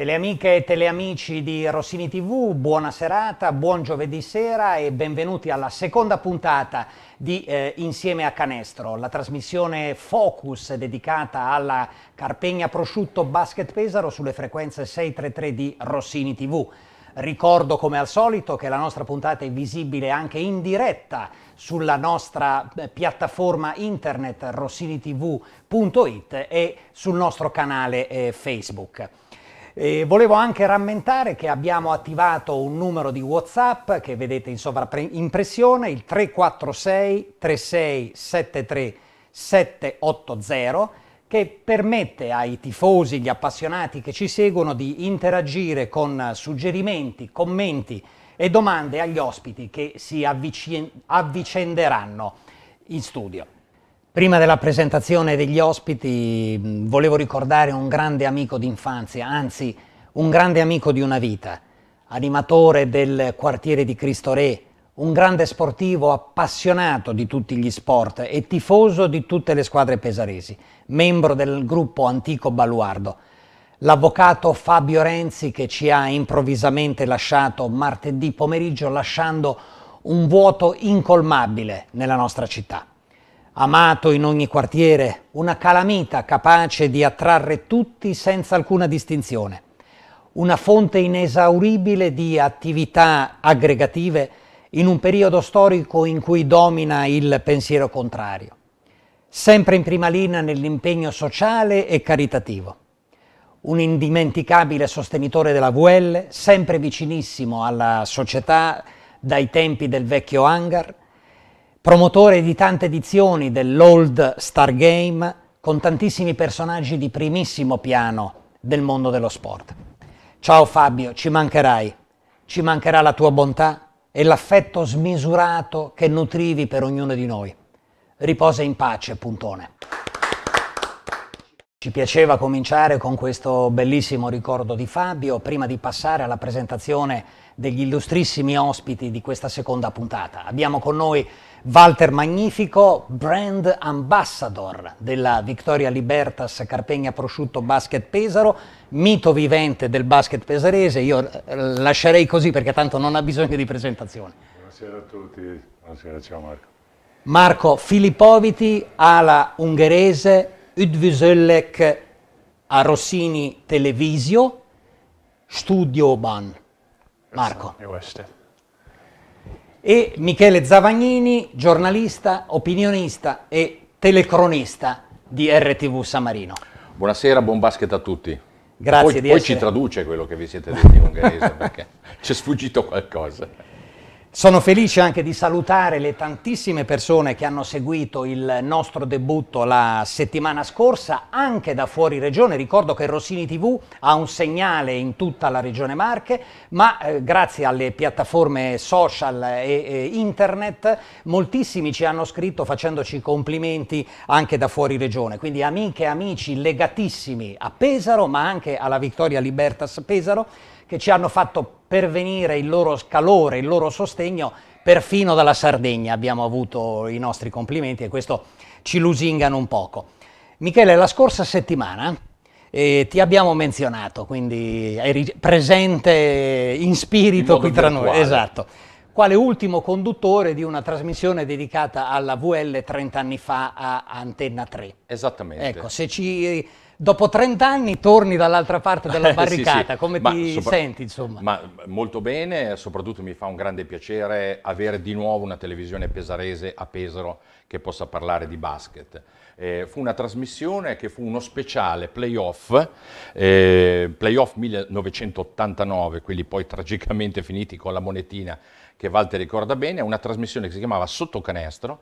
Teleamiche e teleamici di Rossini TV, buona serata, buon giovedì sera e benvenuti alla seconda puntata di eh, Insieme a Canestro, la trasmissione Focus dedicata alla Carpegna Prosciutto Basket Pesaro sulle frequenze 633 di Rossini TV. Ricordo come al solito che la nostra puntata è visibile anche in diretta sulla nostra eh, piattaforma internet rossinitv.it e sul nostro canale eh, Facebook. E volevo anche rammentare che abbiamo attivato un numero di WhatsApp che vedete in sovraimpressione, il 346 3673 780 che permette ai tifosi, agli appassionati che ci seguono di interagire con suggerimenti, commenti e domande agli ospiti che si avvicenderanno in studio. Prima della presentazione degli ospiti volevo ricordare un grande amico d'infanzia, anzi un grande amico di una vita, animatore del quartiere di Cristo Re, un grande sportivo appassionato di tutti gli sport e tifoso di tutte le squadre pesaresi, membro del gruppo Antico Baluardo. L'avvocato Fabio Renzi che ci ha improvvisamente lasciato martedì pomeriggio lasciando un vuoto incolmabile nella nostra città amato in ogni quartiere, una calamita capace di attrarre tutti senza alcuna distinzione, una fonte inesauribile di attività aggregative in un periodo storico in cui domina il pensiero contrario, sempre in prima linea nell'impegno sociale e caritativo, un indimenticabile sostenitore della VL, sempre vicinissimo alla società dai tempi del vecchio hangar, promotore di tante edizioni dell'Old Stargame con tantissimi personaggi di primissimo piano del mondo dello sport. Ciao Fabio, ci mancherai, ci mancherà la tua bontà e l'affetto smisurato che nutrivi per ognuno di noi. Riposa in pace, puntone. Ci piaceva cominciare con questo bellissimo ricordo di Fabio prima di passare alla presentazione degli illustrissimi ospiti di questa seconda puntata. Abbiamo con noi Walter Magnifico, brand ambassador della Victoria Libertas Carpegna Prosciutto Basket Pesaro, mito vivente del basket pesarese, io eh, lascerei così perché tanto non ha bisogno di presentazione. Buonasera a tutti, buonasera, ciao Marco. Marco Filippoviti, ala ungherese, Udvizellek a Rossini Televisio, Studio Ban. Marco e Michele Zavagnini, giornalista, opinionista e telecronista di RTV San Marino. Buonasera, buon basket a tutti. Grazie poi, di poi essere... ci traduce quello che vi siete detti in ungherese perché ci è sfuggito qualcosa. Sono felice anche di salutare le tantissime persone che hanno seguito il nostro debutto la settimana scorsa, anche da fuori regione. Ricordo che Rossini TV ha un segnale in tutta la regione Marche, ma eh, grazie alle piattaforme social e, e, internet moltissimi ci hanno scritto facendoci complimenti anche da fuori regione. Quindi amiche e amici legatissimi a Pesaro, ma anche alla Vittoria Libertas Pesaro, che ci hanno fatto pervenire il loro calore, il loro sostegno, perfino dalla Sardegna abbiamo avuto i nostri complimenti e questo ci lusingano un poco. Michele, la scorsa settimana eh, ti abbiamo menzionato, quindi eri presente in spirito in qui tra virtuale. noi. Esatto. Quale ultimo conduttore di una trasmissione dedicata alla VL 30 anni fa a Antenna 3. Esattamente. Ecco, se ci dopo 30 anni torni dall'altra parte della barricata, sì, sì. come ma ti sopra... senti insomma? Ma molto bene, soprattutto mi fa un grande piacere avere di nuovo una televisione pesarese a Pesaro che possa parlare di basket. Eh, fu una trasmissione che fu uno speciale playoff, eh, playoff 1989, quelli poi tragicamente finiti con la monetina che Walter ricorda bene, una trasmissione che si chiamava Sotto Canestro,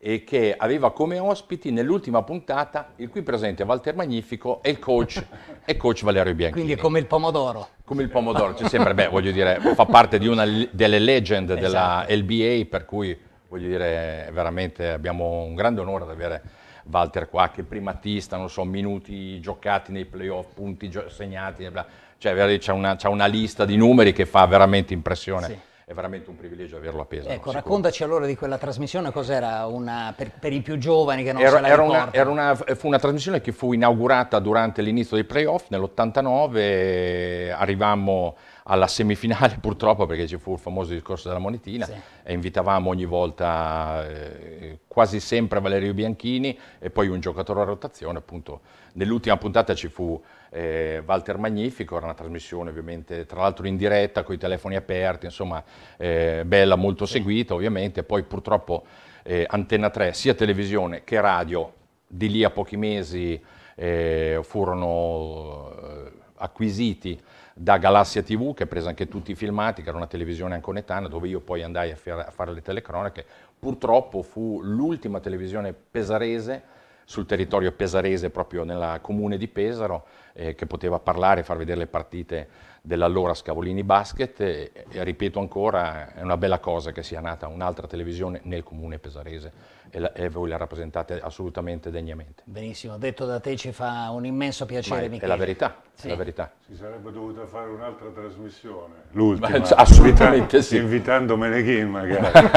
e che aveva come ospiti nell'ultima puntata il qui presente Walter Magnifico e il coach, e coach Valerio Bianchi. Quindi come il pomodoro. Come il pomodoro, c'è sempre, beh, voglio dire, fa parte di una delle legend della esatto. LBA, per cui voglio dire, veramente abbiamo un grande onore di avere Walter qua, che primatista, non so, minuti giocati nei playoff, punti segnati, bla, cioè c'è una, una, lista di numeri che fa veramente impressione. Sì è veramente un privilegio averlo a Ecco, raccontaci allora di quella trasmissione, cos'era una, per, per, i più giovani che non era, era una, era una, fu una trasmissione che fu inaugurata durante l'inizio dei playoff nell'89, arrivammo alla semifinale purtroppo perché ci fu il famoso discorso della monetina sì. e invitavamo ogni volta eh, quasi sempre Valerio Bianchini e poi un giocatore a rotazione appunto nell'ultima puntata ci fu eh, Walter Magnifico, era una trasmissione ovviamente tra l'altro in diretta con i telefoni aperti, insomma eh, bella, molto seguita ovviamente, poi purtroppo eh, Antenna 3 sia televisione che radio di lì a pochi mesi eh, furono eh, acquisiti da Galassia TV, che ha preso anche tutti i filmati, che era una televisione anconetana, dove io poi andai a, fare le telecronache. Purtroppo fu l'ultima televisione pesarese sul territorio pesarese, proprio nella comune di Pesaro, eh, che poteva parlare, far vedere le partite dell'allora Scavolini Basket e, e, ripeto ancora, è una bella cosa che sia nata un'altra televisione nel comune pesarese e, la, e, voi la rappresentate assolutamente degnamente. Benissimo, detto da te ci fa un immenso piacere è, Michele. È la verità, sì. è la verità. Si sarebbe dovuta fare un'altra trasmissione, l'ultima. assolutamente sì. Invitando Meneghin magari.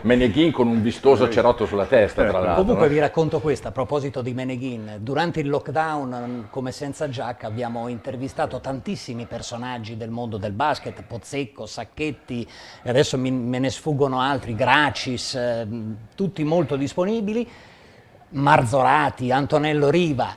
Meneghin con un vistoso cerotto sulla testa tra certo. l'altro. Comunque no? vi racconto questo a proposito di Meneghin. Durante il lockdown, come senza giacca, abbiamo intervistato tantissimi personaggi personaggi del mondo del basket, Pozzecco, Sacchetti, adesso mi, me ne sfuggono altri, Gracis, eh, tutti molto disponibili, Marzorati, Antonello Riva.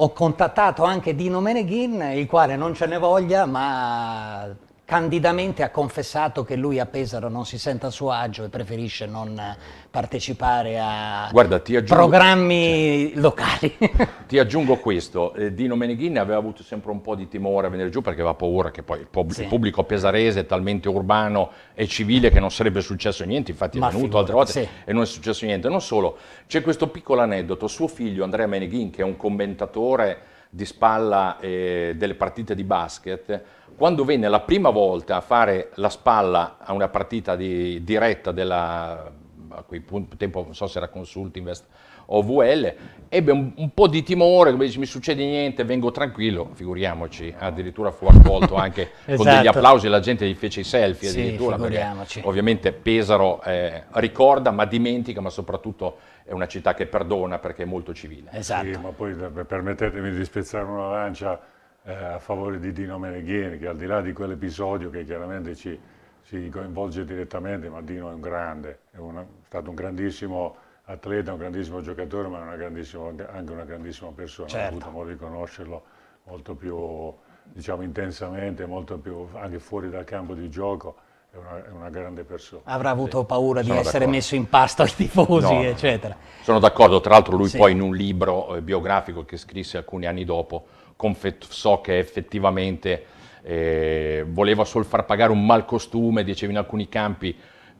Ho contattato anche Dino Meneghin, il quale non ce ne voglia, ma candidamente ha confessato che lui a Pesaro non si sente a suo agio e preferisce non eh, partecipare a Guarda, aggiungo, programmi cioè, locali. Ti aggiungo questo, eh, Dino Meneghin aveva avuto sempre un po' di timore a venire giù perché aveva paura che poi il, pub sì. il pubblico pesarese è talmente urbano e civile che non sarebbe successo niente, infatti Ma è venuto altre volte sì. e non è successo niente. Non solo, c'è questo piccolo aneddoto, suo figlio Andrea Meneghin che è un commentatore di spalla eh, delle partite di basket, quando venne la prima volta a fare la spalla a una partita di, diretta della, a quel tempo non so se era Consult Invest, OVL, ebbe un, un, po' di timore, come dice mi succede niente, vengo tranquillo, figuriamoci, addirittura fu accolto anche esatto. con degli esatto. applausi, la gente gli fece i selfie sì, perché ovviamente Pesaro eh, ricorda ma dimentica, ma soprattutto è una città che perdona perché è molto civile. Esatto. Sì, ma poi permettetemi di spezzare una lancia eh, a favore di Dino Meneghieri, che al di là di quell'episodio che chiaramente ci, ci coinvolge direttamente, ma Dino è un grande, è, una, è stato un grandissimo atleta, un grandissimo giocatore, ma anche una grandissima persona. Certo. Ho avuto modo di conoscerlo molto più diciamo, intensamente, molto più anche fuori dal campo di gioco. È una, è una grande persona. Avrà avuto sì. paura Sono di essere messo in pasto ai tifosi, no. eccetera. Sono d'accordo, tra l'altro lui sì. poi in un libro eh, biografico che scrisse alcuni anni dopo confessò che effettivamente eh, voleva solo far pagare un mal costume, diceva in alcuni campi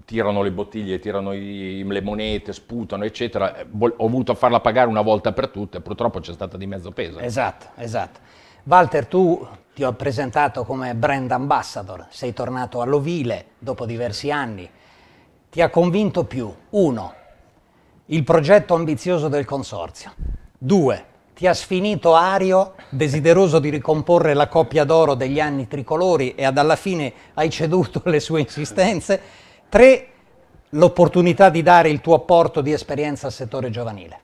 tirano le bottiglie, tirano i, le monete, sputano, eccetera. Ho voluto farla pagare una volta per tutte, purtroppo c'è stata di mezzo peso. Esatto, esatto. Walter, tu ti ho presentato come brand ambassador, sei tornato all'Ovile dopo diversi anni. Ti ha convinto più, uno, il progetto ambizioso del consorzio, due, ti ha sfinito Ario, desideroso di ricomporre la coppia d'oro degli anni tricolori e ad alla fine hai ceduto alle sue insistenze. Tre, l'opportunità di dare il tuo apporto di esperienza al settore giovanile.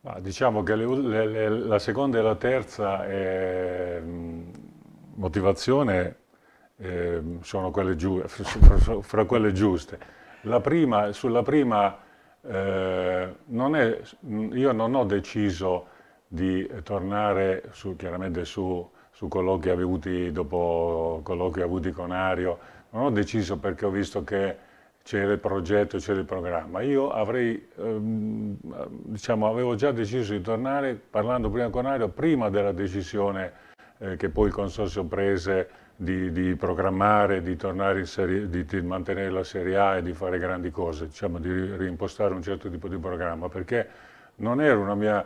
Ma diciamo che le, le, le, la seconda e la terza è, ehm, motivazione eh, sono quelle fra quelle giuste. La prima, sulla prima eh, non è, io non ho deciso di tornare su, chiaramente su, su colloqui avuti dopo colloqui avuti con Ario, non ho deciso perché ho visto che c'era il progetto, c'era il programma. Io avrei, ehm, diciamo, avevo già deciso di tornare, parlando prima con Ario, prima della decisione eh, che poi il consorzio prese di, di programmare, di, serie, di, di, mantenere la Serie A e di fare grandi cose, diciamo, di rimpostare un certo tipo di programma, perché non era una mia,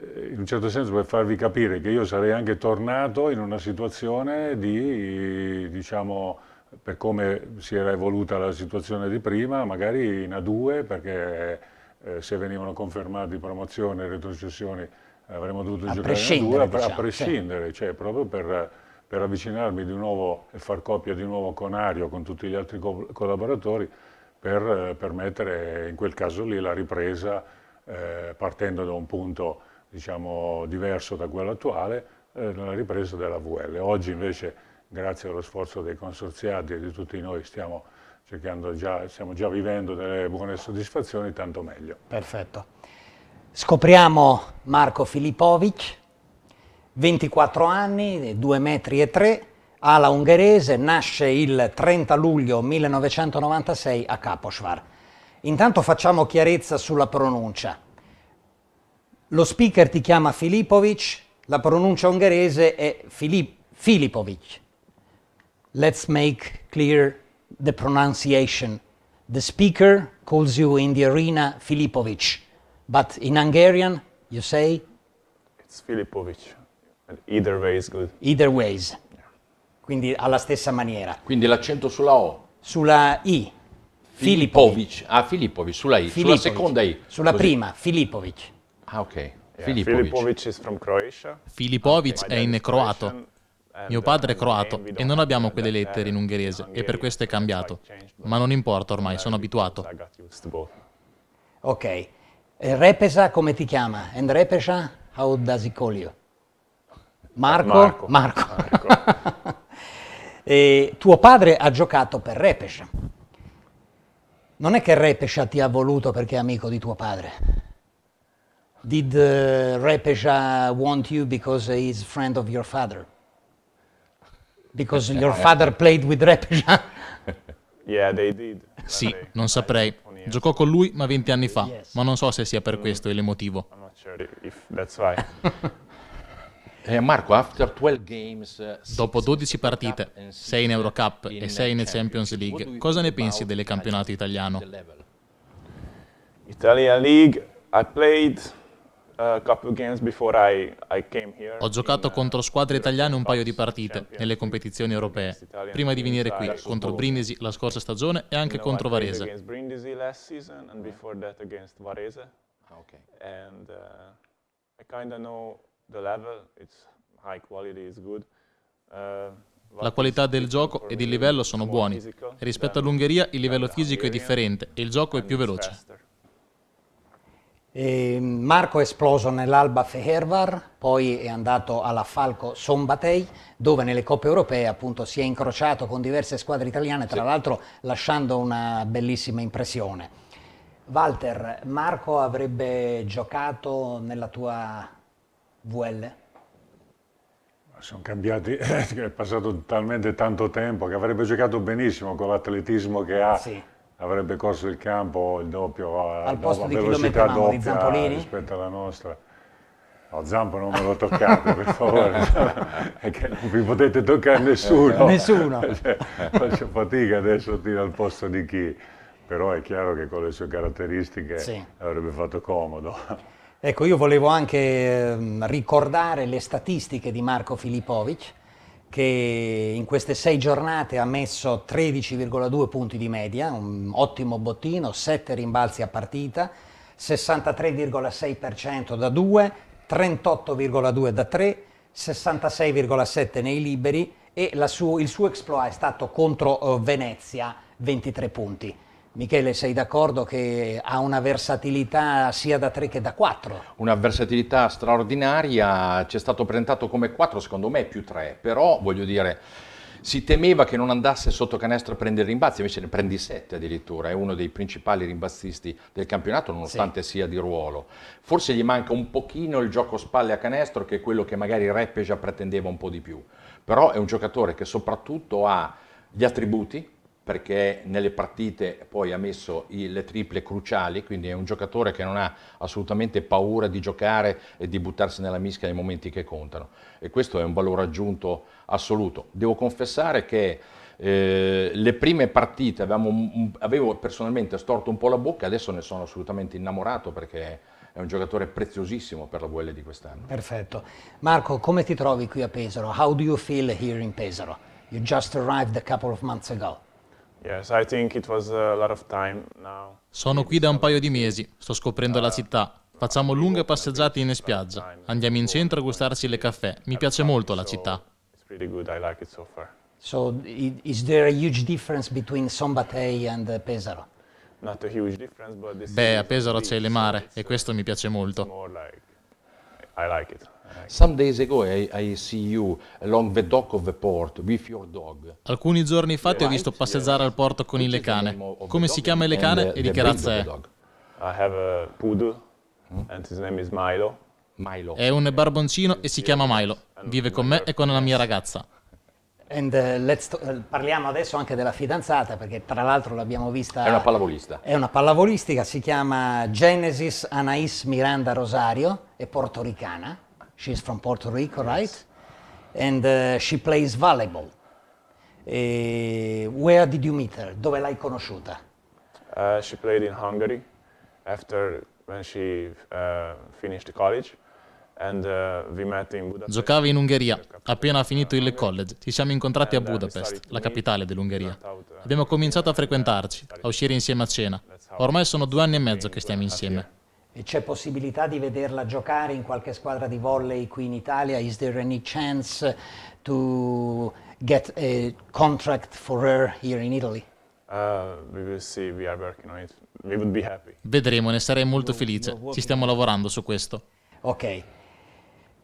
eh, in un certo senso per farvi capire che io sarei anche tornato in una situazione di, diciamo, per come si era evoluta la situazione di prima, magari in A2 perché eh, se venivano confermati promozioni e retrocessioni avremmo dovuto a giocare in A2 a, diciamo, a prescindere, sì. cioè proprio per, per, avvicinarmi di nuovo e far coppia di nuovo con Ario, con tutti gli altri co collaboratori per eh, permettere in quel caso lì la ripresa eh, partendo da un punto diciamo, diverso da quello attuale, eh, la ripresa della VL. Oggi invece grazie allo sforzo dei consorziati e di tutti noi stiamo, cercando già, stiamo già vivendo delle buone soddisfazioni, tanto meglio. Perfetto. Scopriamo Marco Filipovic, 24 anni, 2 metri e 3, ala ungherese, nasce il 30 luglio 1996 a Kaposvar. Intanto facciamo chiarezza sulla pronuncia. Lo speaker ti chiama Filipovic, la pronuncia ungherese è Filip Filipovic let's make clear the pronunciation. The speaker calls you in the arena Filipovic, but in Hungarian you say? It's Filipovic. Either way is good. Either ways. Quindi alla stessa maniera. Quindi l'accento sulla O. Sulla I. Filipovic. Ah, Filipovic, sulla I. Filipovic. Sulla seconda I. Sulla Così. prima, Filipovic. Ah, ok. Filipovic Yeah, Filipovic. Filipovic, Filipovic è in croato. Mio padre è croato e non abbiamo quelle lettere in ungherese e per questo è cambiato. Ma non importa ormai, sono abituato. Ok. Repesa come ti chiama? And Repesa, how does it call you? Marco? Marco. Marco. Marco. tuo padre ha giocato per Repesa. Non è che Repesha ti ha voluto perché è amico di tuo padre. Did uh, Repesa want you because he's friend of your father? Because your father played with Repejan. Yeah, they did. Sì, non saprei. Giocò con lui ma 20 anni fa, ma non so se sia per mm. questo il motivo. Eh, Marco, uh, dopo 12 partite, 6 in Eurocup e 6 in Champions League, cosa ne pensi del campionato italiano? Italian League, I played ho giocato contro uh, squadre italiane un paio di partite nelle competizioni europee, prima di venire qui, contro Brindisi la scorsa stagione e anche contro Varese. Ah, uh, uh, la qualità del gioco ed il livello sono buoni. Rispetto all'Ungheria il livello fisico è differente e il gioco è più veloce. Ehm, Marco è esploso nell'Alba Fehervar, poi è andato alla Falco Sombatei, dove nelle coppe europee appunto si è incrociato con diverse squadre italiane, tra sì. l'altro lasciando una bellissima impressione. Walter, Marco avrebbe giocato nella tua VL? Sono cambiati, è passato talmente tanto tempo che avrebbe giocato benissimo con l'atletismo che ha. Sì avrebbe corso il campo il doppio a, a velocità doppia rispetto alla nostra. No, Zampo non me lo toccate, per favore, perché non vi potete toccare nessuno. nessuno. Cioè, faccio fatica adesso a tirare al posto di chi, però è chiaro che con le sue caratteristiche sì. avrebbe fatto comodo. Ecco, io volevo anche ehm, ricordare le statistiche di Marco Filipovic, che in queste sei giornate ha messo 13,2 punti di media, un ottimo bottino, 7 rimbalzi a partita, 63,6% da 2, 38,2 da 3, 66,7 nei liberi e su il suo exploit è stato contro eh, Venezia 23 punti. Michele, sei d'accordo che ha una versatilità sia da 3 che da 4? Una versatilità straordinaria, ci è stato presentato come 4, secondo me più 3, però voglio dire, si temeva che non andasse sotto canestro a prendere rimbalzi, invece ne prendi 7 addirittura, è uno dei principali rimbalzisti del campionato nonostante sì. sia di ruolo. Forse gli manca un pochino il gioco spalle a canestro che è quello che magari Reppe già pretendeva un po' di più, però è un giocatore che soprattutto ha gli attributi, perché nelle partite poi ha messo le triple cruciali, quindi è un giocatore che non ha assolutamente paura di giocare e di buttarsi nella mischia nei momenti che contano. E questo è un valore aggiunto assoluto. Devo confessare che eh, le prime partite avevamo, avevo personalmente storto un po' la bocca, adesso ne sono assolutamente innamorato perché è un giocatore preziosissimo per la VL di quest'anno. Perfetto. Marco, come ti trovi qui a Pesaro? How do you feel here in Pesaro? You just arrived a couple of months ago. Sono qui da un paio di mesi, sto scoprendo la città. Facciamo lunghe passeggiate in spiaggia, andiamo in centro a gustarci le caffè. Mi piace molto la città. Uh, Beh, a Pesaro c'è il mare e questo mi piace molto. I like it. Some days ago I, I see you along the dock of the port with your dog. Alcuni giorni fa ti ho visto passeggiare al porto con il lecane. Come si chiama il lecane e di che razza è? I have a poodle hmm? and his name is Milo. Milo. È un barboncino e si chiama Milo. Vive con me e con la mia ragazza. And, uh, uh parliamo adesso anche della fidanzata, perché tra l'altro l'abbiamo vista. È una pallavolista. È una pallavolistica, si chiama Genesis Anais Miranda Rosario, è portoricana. She's from Puerto Rico, yes. right? And uh, she plays volleyball. E where did you meet her? Dove l'hai conosciuta? Uh, she played in Hungary after when she uh, finished college. And, uh, Giocava in Ungheria, appena finito il college. Ci siamo incontrati a uh, Budapest, la capitale dell'Ungheria. Uh, Abbiamo cominciato a frequentarci, a uscire insieme a cena. Ormai sono due anni e mezzo che stiamo insieme. E c'è possibilità di vederla giocare in qualche squadra di volley qui in Italia? Is there any chance to get a contract for her here in Italy? Uh, we see, we are working on it. Vedremo, ne sarei molto felice. Ci stiamo lavorando su questo. Ok.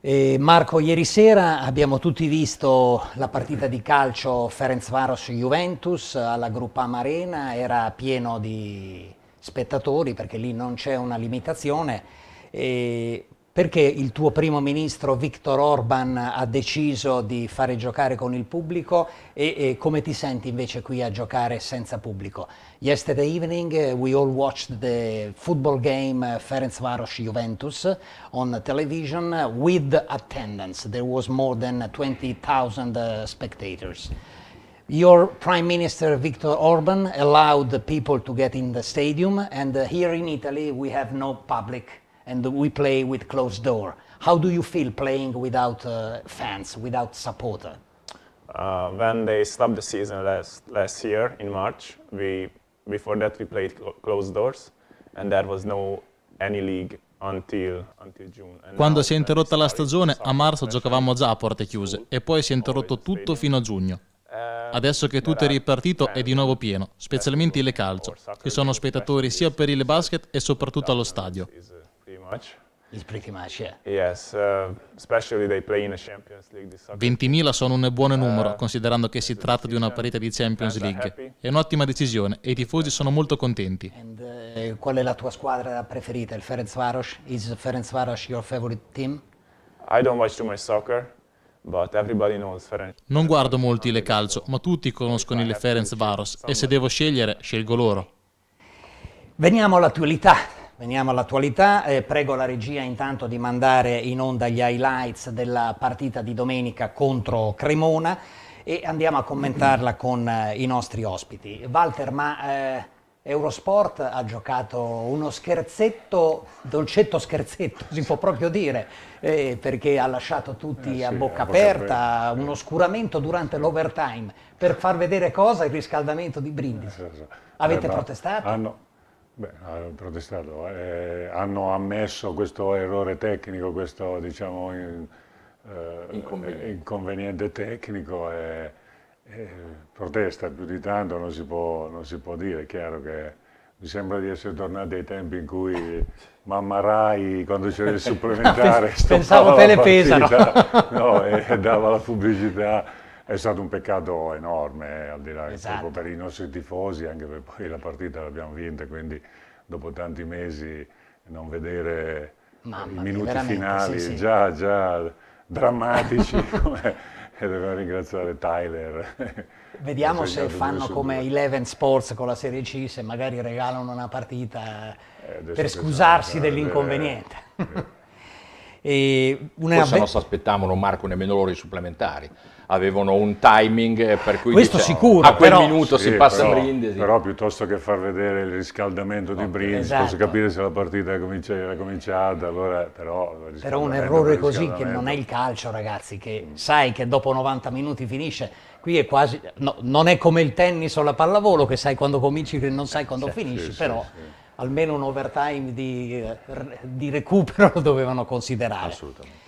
E Marco, ieri sera abbiamo tutti visto la partita di calcio Ferenc varos juventus alla Gruppa Marena, era pieno di spettatori, perché lì non c'è una limitazione. E perché il tuo primo ministro Viktor Orban ha deciso di fare giocare con il pubblico e, e, come ti senti invece qui a giocare senza pubblico? Yesterday evening eh, we all watched the football game eh, Ferencvaros-Juventus on television with attendance. There was more than 20,000 uh, eh, spectators. Your Prime Minister Viktor Orban allowed the people to get in the stadium, and uh, here in Italy we have no public and we play with closed door. How do you feel playing without uh, fans, without supporter? Uh, when they stopped the season last, last year in March, we, before that we played cl closed doors, and there was no any league Quando si è interrotta la stagione, a marzo giocavamo già a porte chiuse e poi si è interrotto tutto fino a giugno. Eh, Adesso che tutto è ripartito è di eh, nuovo pieno, eh, specialmente il calcio. che sono spettatori sia per il basket e soprattutto allo stadio. yeah. 20.000 uh, sono un buon uh, numero, considerando che si tratta di una partita di Champions uh, League. È un'ottima decisione e i tifosi sono molto contenti. And, uh, qual è la tua squadra preferita? Il Ferencvaros? Is Ferencvaros your favorite team? I don't watch too much soccer. But everybody knows Non guardo molti le calcio, ma tutti conoscono le Ferenc Varos e se devo scegliere, scelgo loro. Veniamo all'attualità. Veniamo all'attualità, eh, prego la regia intanto di mandare in onda gli highlights della partita di domenica contro Cremona e andiamo a commentarla con eh, i nostri ospiti. Walter, ma eh, Eurosport ha giocato uno scherzetto, dolcetto scherzetto, si può proprio dire, eh, perché ha lasciato tutti eh a, bocca a bocca aperta, aperta. un oscuramento durante l'overtime, per far vedere cosa? Il riscaldamento di Brindisi. Eh, Avete eh, protestato? Hanno, beh, hanno, protestato eh, hanno, ammesso questo errore tecnico, questo diciamo, eh, inconveniente. inconveniente. tecnico. Eh, protesta, più di tanto non si, può, non si, può, dire, è chiaro che mi sembra di essere tornati ai tempi in cui mamma Rai quando c'era il supplementare pensavo telepesano no, e dava la pubblicità è stato un peccato enorme eh, al di là esatto. per i nostri tifosi anche perché poi la partita l'abbiamo vinta quindi dopo tanti mesi non vedere Mamma i minuti mia, finali sì, sì. già, già drammatici come e dobbiamo ringraziare Tyler. Vediamo se fanno come Eleven Sports con la Serie C, se magari regalano una partita eh, per scusarsi dell'inconveniente. Eh, E una Forse non si aspettavano, Marco, nemmeno loro i supplementari. Avevano un timing eh, per cui Questo diciamo, sicuro, a quel però, minuto sì, si passa però, Brindisi. Però piuttosto che far vedere il riscaldamento no, di Brindisi, esatto. posso capire se la partita era cominciata. Allora, però, però un errore così che non è il calcio, ragazzi, che mm. sai che dopo 90 minuti finisce qui è quasi, no, non è come il tennis o la pallavolo che sai quando cominci e non sai eh, quando sì, finisci, sì, però sì almeno un overtime di, eh, di recupero lo dovevano considerare. Assolutamente.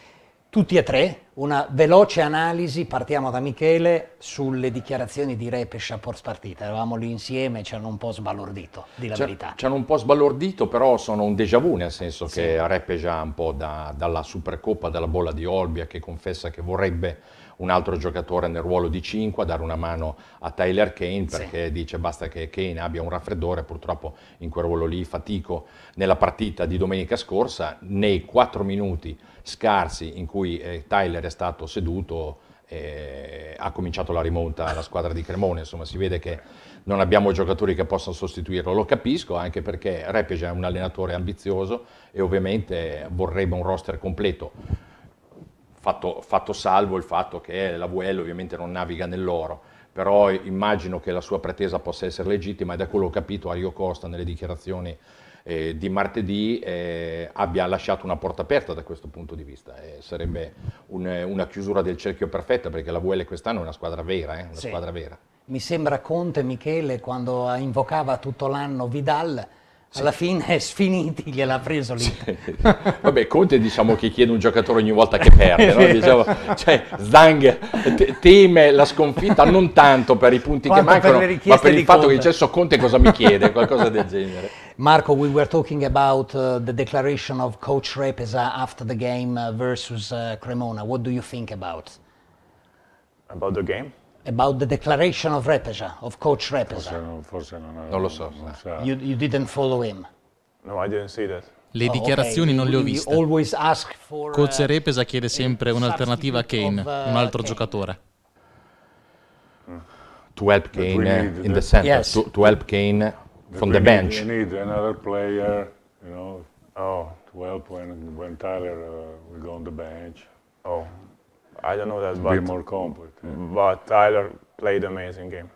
Tutti e tre, una veloce analisi, partiamo da Michele, sulle dichiarazioni di Repes a post partita. Eravamo lì insieme, e ci hanno un po' sbalordito, di la verità. Ci hanno un po' sbalordito, però sono un déjà vu, nel senso sì. che Repes ha un po' da, dalla Supercoppa, dalla bolla di Olbia, che confessa che vorrebbe un altro giocatore nel ruolo di 5 a dare una mano a Tyler Kane perché sì. dice basta che Kane abbia un raffreddore, purtroppo in quel ruolo lì fatico nella partita di domenica scorsa, nei 4 minuti scarsi in cui eh, Tyler è stato seduto eh, ha cominciato la rimonta alla squadra di Cremone, insomma si vede che non abbiamo giocatori che possano sostituirlo, lo capisco anche perché Repege è un allenatore ambizioso e ovviamente vorrebbe un roster completo fatto, fatto salvo il fatto che la VL ovviamente non naviga nell'oro, però immagino che la sua pretesa possa essere legittima e da quello che ho capito Ario Costa nelle dichiarazioni eh, di martedì eh, abbia lasciato una porta aperta da questo punto di vista. Eh, sarebbe un, una chiusura del cerchio perfetta perché la VL quest'anno è una squadra vera. Eh, una sì. squadra vera. Mi sembra Conte Michele quando invocava tutto l'anno Vidal alla fine è sfiniti gliel'ha preso lì. Sì. Vabbè, Conte diciamo che chiede un giocatore ogni volta che perde, no? diciamo, cioè Zang te- teme la sconfitta non tanto per i punti Quanto che mancano, per ma per il fatto Conte. che Cesso Conte cosa mi chiede, qualcosa del genere. Marco, we were talking about uh, the declaration of coach Repesa uh, after the game uh, versus uh, Cremona. What do you think about? About the game? about the declaration of Repesa, of Coach Repesa. Forse non, forse non, non lo so. Non so. You, you didn't follow him. No, I didn't see that. Le oh, dichiarazioni non le ho viste. Coach uh, Repesa chiede sempre un'alternativa a Kane, uh, un altro giocatore. To help Kane in the center, yes. to, to help Kane from the bench. We need another player, you know, oh, to help when, when Tyler uh, will go on the bench. Oh, i don't know that, but be more compact. Yeah. But Tyler played amazing game.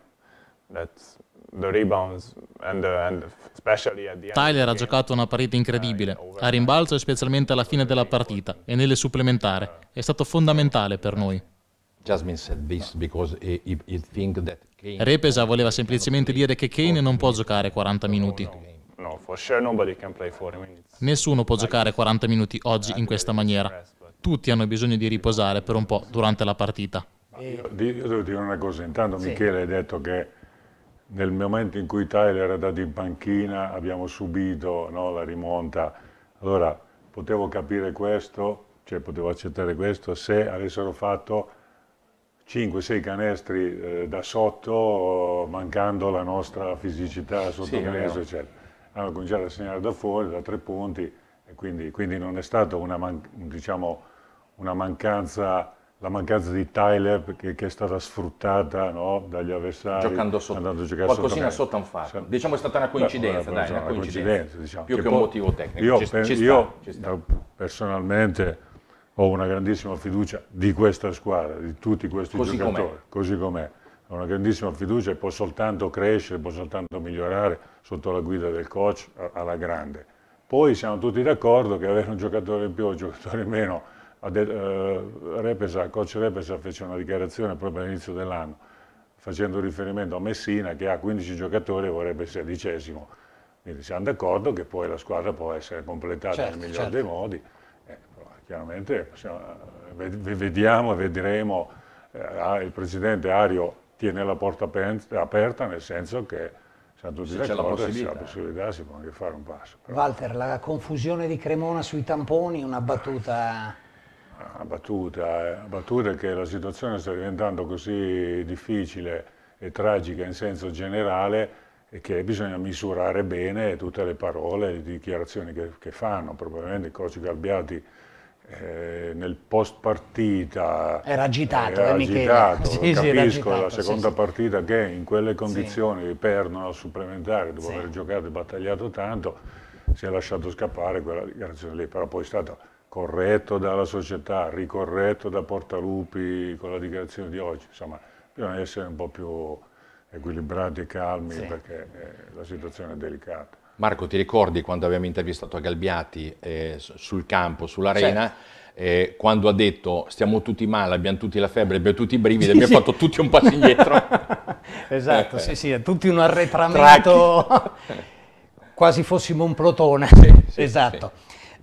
That's the rebounds and, the, and especially at the end Tyler ha giocato una partita incredibile, a rimbalzo e specialmente alla fine della partita e nelle supplementari. È stato fondamentale per noi. Repesa voleva semplicemente dire che Kane non può giocare 40 minuti. Nessuno può giocare 40 minuti oggi in questa maniera tutti hanno bisogno di riposare per un po' durante la partita. Io, devo dire una cosa, intanto sì. Michele ha detto che nel momento in cui Tyler è andato in panchina abbiamo subito no, la rimonta, allora potevo capire questo, cioè potevo accettare questo se avessero fatto 5-6 canestri eh, da sotto mancando la nostra fisicità sotto sì, canestro, eccetera. Hanno cominciato a segnare da fuori, da tre punti, e quindi, quindi non è stata una, diciamo, mancanza, la mancanza di Tyler che, che è stata sfruttata no, dagli avversari. Giocando sotto. Andando a giocare Qualcosina sotto, sotto un fatto. Sì. Diciamo è stata una coincidenza, Beh, dai, una, una coincidenza, coincidenza diciamo. più che, che un motivo tecnico. Io, ci, per, ci sta, ci sta. personalmente ho una grandissima fiducia di questa squadra, di tutti questi così giocatori, com'è. così com'è. Ho una grandissima fiducia e può soltanto crescere, può soltanto migliorare sotto la guida del coach alla grande. Poi siamo tutti d'accordo che avere un giocatore in più o un giocatore in meno eh, Repesa, coach Repesa fece una dichiarazione proprio all'inizio dell'anno facendo riferimento a Messina che ha 15 giocatori e vorrebbe il sedicesimo. Quindi siamo d'accordo che poi la squadra può essere completata certo, nel miglior certo. dei modi. Eh, chiaramente possiamo, vediamo e vedremo, eh, ah, il presidente Ario tiene la porta aperta nel senso che siamo tutti d'accordo che c'è la possibilità si può anche fare un passo. Però... Walter, la confusione di Cremona sui tamponi, una battuta abbattuta, eh, abbattuta che la situazione sta diventando così difficile e tragica in senso generale che bisogna misurare bene tutte le parole, le dichiarazioni che, che fanno. Probabilmente il coach Galbiati eh, nel post partita era agitato, era eh, agitato. Sì, capisco sì, era agitato, la seconda sì, partita che in quelle condizioni perdono al supplementare dopo aver giocato e battagliato tanto si è lasciato scappare quella dichiarazione lì, però poi è stata corretto dalla società, ricorretto da Portalupi con la dichiarazione di oggi, insomma bisogna essere un po' più equilibrati e calmi sì. perché eh, la situazione è delicata. Marco, ti ricordi quando abbiamo intervistato Galbiati eh, sul campo, sull'arena? Sì. Certo. Eh, quando ha detto stiamo tutti male, abbiamo tutti la febbre, abbiamo tutti i brividi, sì, abbiamo sì. fatto tutti un passo indietro. esatto, eh. sì, sì, è tutti un arretramento, quasi fossimo un plotone. Sì, esatto.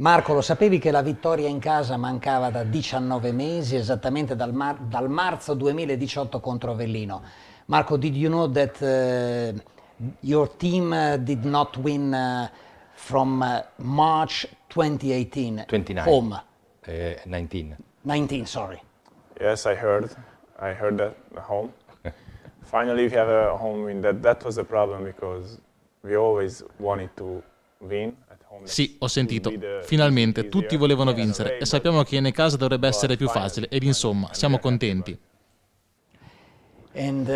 Marco, lo sapevi che la vittoria in casa mancava da 19 mesi, esattamente dal, mar- dal marzo 2018 contro Avellino. Marco, did you know that uh, your team uh, did not win uh, from uh, March 2018 29. home? 19. Eh, 19, sorry. Yes, I heard. I heard that home. Finally, we have a home win. That that was the problem because we always wanted to sì, ho sentito. Finalmente tutti volevano vincere e sappiamo che in casa dovrebbe essere più facile ed insomma siamo contenti. And,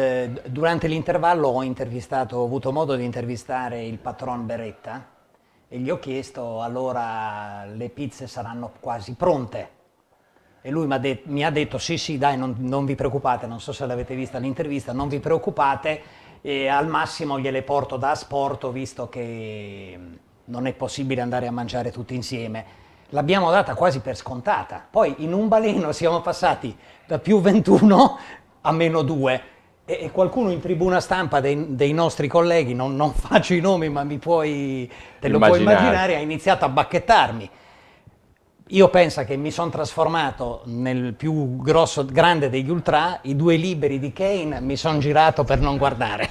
uh, durante l'intervallo ho, ho avuto modo di intervistare il patron Beretta e gli ho chiesto allora le pizze saranno quasi pronte. E lui mi ha, detto sì sì dai non, non vi preoccupate, non so se l'avete vista l'intervista, non vi preoccupate, e al massimo gliele porto da asporto visto che non è possibile andare a mangiare tutti insieme, l'abbiamo data quasi per scontata. Poi in un baleno siamo passati da più 21 a meno 2 e, qualcuno in tribuna stampa dei, dei nostri colleghi, non, non, faccio i nomi ma mi puoi, te lo immaginare. puoi immaginare, ha iniziato a bacchettarmi io penso che mi sono trasformato nel più grosso, grande degli ultra, i due liberi di Kane mi sono girato per non guardare.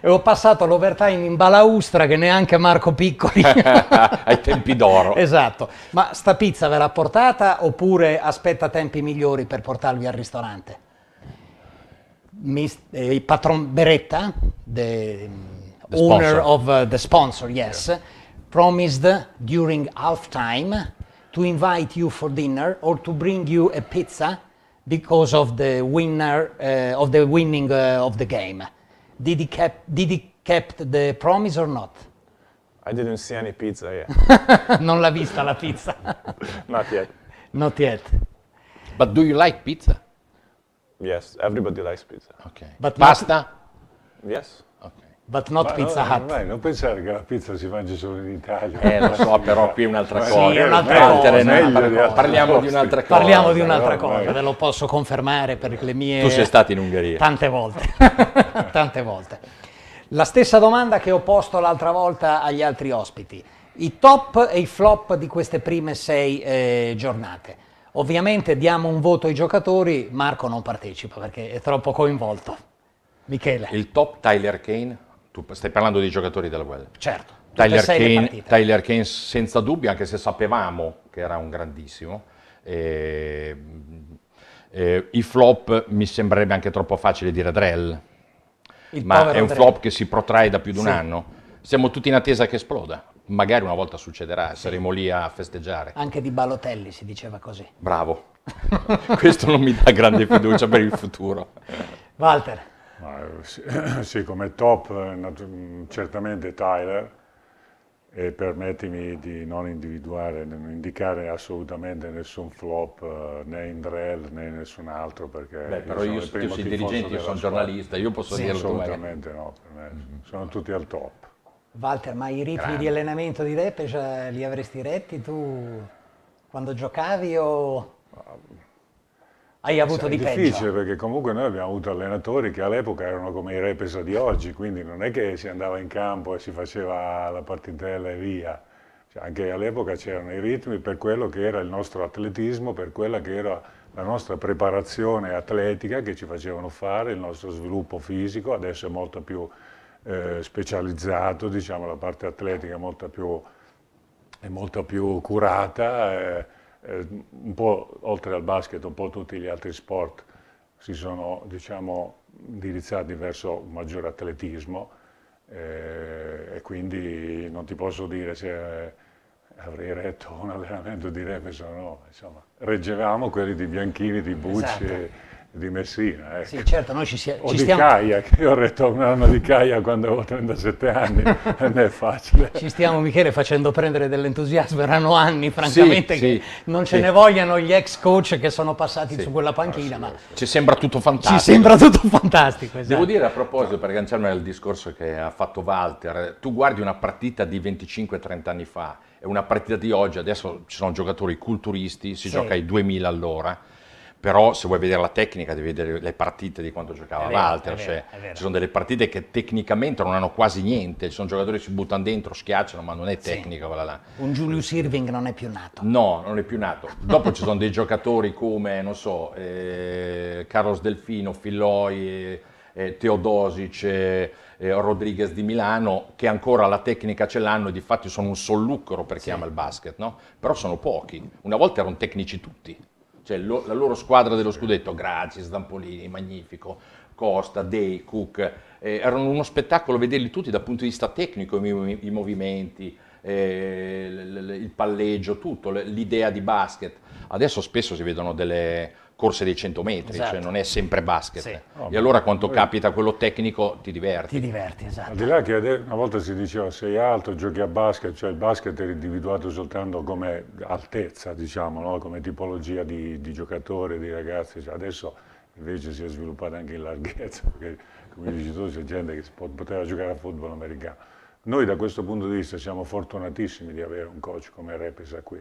e ho passato l'overtime in balaustra che neanche Marco Piccoli. Ai tempi d'oro. esatto. Ma sta pizza ve l'ha portata oppure aspetta tempi migliori per portarvi al ristorante? Mist, eh, il patron Beretta, the, the owner of uh, the sponsor, yes, yeah. promised during halftime to invite you for dinner or to bring you a pizza because of the winner uh, of the winning uh, of the game. Did he kept did he kept the promise or not? I didn't see any pizza yet. non l'ha vista la pizza. not yet. Not yet. But do you like pizza? Yes, everybody likes pizza. Okay. But pasta? Yes. but not Ma Pizza Hut. Ormai, non pensare che la pizza si mangia solo in Italia. Eh, lo so, però qui è un'altra cosa. Sì, è un'altra cosa. Parliamo, parliamo di un'altra cosa. Parliamo di un'altra cosa, ve lo posso confermare per le mie... Tu sei stato in Ungheria. Tante volte, tante volte. La stessa domanda che ho posto l'altra volta agli altri ospiti. I top e i flop di queste prime sei eh, giornate. Ovviamente diamo un voto ai giocatori, Marco non partecipa perché è troppo coinvolto. Michele. Il top Tyler Kane tu stai parlando di giocatori della Guerra. Certo. Tyler Kane, Tyler Kane, senza dubbio, anche se sapevamo che era un grandissimo. Eh, eh, I flop mi sembrerebbe anche troppo facile dire Drell, Il ma è un Drell. flop che si protrae da più di un sì. anno. Siamo tutti in attesa che esploda. Magari una volta succederà, sì. saremo lì a festeggiare. Anche di Balotelli si diceva così. Bravo. Questo non mi dà grande fiducia per il futuro. Walter. Eh, sì, come top eh, certamente Tyler e permettimi di non individuare, non indicare assolutamente nessun flop eh, né in Indrell né nessun altro perché Beh, però io, sono, io sono intelligente, io sono giornalista, io posso sì, dirlo assolutamente no, per me mm-hmm. sono tutti al top. Walter, ma i ritmi di allenamento di Depeche li avresti retti tu quando giocavi o hai avuto di peggio. È difficile peggio. perché comunque noi abbiamo avuto allenatori che all'epoca erano come i repesa di oggi, quindi non è che si andava in campo e si faceva la partitella e via. Cioè, anche all'epoca c'erano i ritmi per quello che era il nostro atletismo, per quella che era la nostra preparazione atletica che ci facevano fare, il nostro sviluppo fisico, adesso è molto più eh, specializzato, diciamo, la parte atletica è molto più, è molto più curata. Eh, eh, un po' oltre al basket, un po' tutti gli altri sport si sono diciamo, indirizzati verso un maggiore atletismo eh, e quindi non ti posso dire se eh, avrei retto un allenamento di Reveson o no, insomma, reggevamo quelli di Bianchini, di Bucci. Esatto di Messina. Ecco. Sì, certo, noi ci, si, o ci di stiamo... Caia, che io ho retto un anno di Caia quando avevo 37 anni, non è facile. Ci stiamo, Michele, facendo prendere dell'entusiasmo, erano anni, francamente, sì, che sì, non ce sì. ne vogliano gli ex coach che sono passati su quella panchina, ma... Ci sembra tutto fantastico. Ci sembra tutto fantastico, esatto. Devo dire, a proposito, per agganciarmi al discorso che ha fatto Walter, tu guardi una partita di 25-30 anni fa, è una partita di oggi, adesso ci sono giocatori culturisti, si gioca ai 2000 all'ora, però se vuoi vedere la tecnica devi vedere le partite di quanto giocava Walter, cioè, ci sono delle partite che tecnicamente non hanno quasi niente, ci sono giocatori che si buttano dentro, schiacciano, ma non è tecnica sì. quella là. Un Julius Irving non è più nato. No, non è più nato. Dopo ci sono dei giocatori come, non so, eh, Carlos Delfino, Filloi, eh, eh, Teodosic, eh, eh, Rodriguez di Milano, che ancora la tecnica ce l'hanno e di fatto sono un sollucro per chi sì. ama il basket, no? però sono pochi. Una volta erano tecnici tutti cioè lo, la loro squadra dello scudetto, Grazie, Stampolini, Magnifico, Costa, Day, Cook, eh, erano uno spettacolo vederli tutti dal punto di vista tecnico, i, i movimenti, eh, il palleggio, tutto, l'idea di basket. Adesso spesso si vedono delle corse dei 100 metri, cioè esatto. cioè non è sempre basket. Sì. Oh, e allora quando poi... capita quello tecnico ti diverti. Ti diverti, esatto. Al di là che una volta si diceva sei alto, giochi a basket, cioè il basket era individuato soltanto come altezza, diciamo, no? come tipologia di, di, giocatore, di ragazzi. Cioè, adesso invece si è sviluppata anche in larghezza, perché come dici tu c'è gente che poteva giocare a football americano. Noi da questo punto di vista siamo fortunatissimi di avere un coach come Repesa qui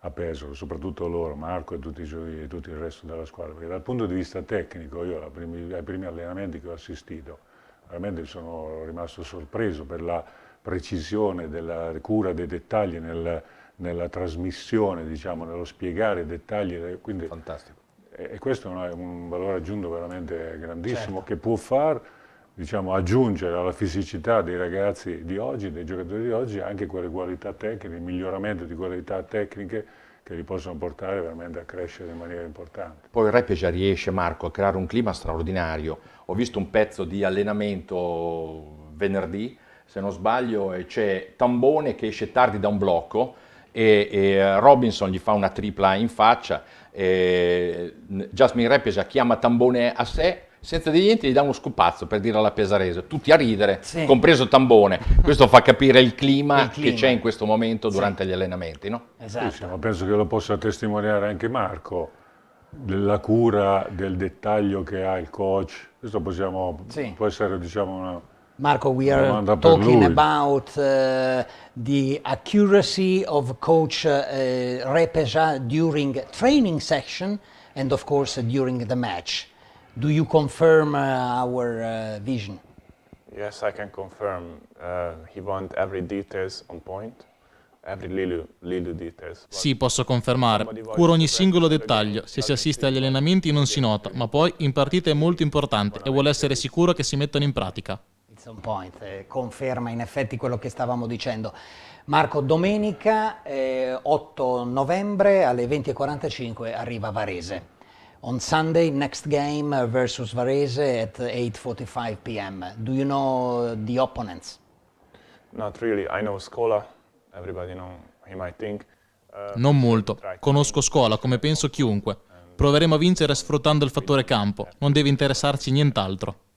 a Pesaro, soprattutto loro, Marco e tutti, e tutto il resto della squadra, perché dal punto di vista tecnico io primi, ai primi allenamenti che ho assistito veramente sono rimasto sorpreso per la precisione della cura dei dettagli nel, nella trasmissione, diciamo, nello spiegare i dettagli. Quindi, Fantastico. E, e questo è un valore aggiunto veramente grandissimo certo. che può far diciamo, aggiungere alla fisicità dei ragazzi di oggi, dei giocatori di oggi, anche quelle qualità tecniche, il miglioramento di qualità tecniche che li possono portare veramente a crescere in maniera importante. Poi il Repecia riesce, Marco, a creare un clima straordinario. Ho visto un pezzo di allenamento venerdì, se non sbaglio, e c'è Tambone che esce tardi da un blocco e, e Robinson gli fa una tripla in faccia. E Jasmine Repecia chiama Tambone a sé senza di niente gli dà uno scupazzo per dire alla Pesarese, tutti a ridere, sì. compreso Tambone. Questo fa capire il clima, il clima, che c'è in questo momento durante sì. gli allenamenti, no? Esatto. Sì, ma penso che lo possa testimoniare anche Marco, della cura, del dettaglio che ha il coach. Questo possiamo, può essere diciamo una... Marco, we are talking about uh, the accuracy of coach uh, Repeja during training session and of course during the match. Do you confirm uh, our uh, vision? Yes, I can confirm. Uh, he want every details on point. sì, posso confermare. Curo ogni singolo dettaglio. Se si assiste agli allenamenti non si nota, ma poi in partita è molto importante e vuole essere sicuro che si mettano in pratica. It's on point, eh, conferma in effetti quello che stavamo dicendo. Marco, domenica 8 eh, novembre alle 20.45 arriva Varese on Sunday, next game uh, versus Varese at 8.45 p.m. Do you know uh, the opponents? Not really. I know Scola. Everybody know him, I think. Uh, non molto. Conosco Scola, come penso chiunque. Proveremo a vincere sfruttando il fattore campo. Non deve interessarci nient'altro.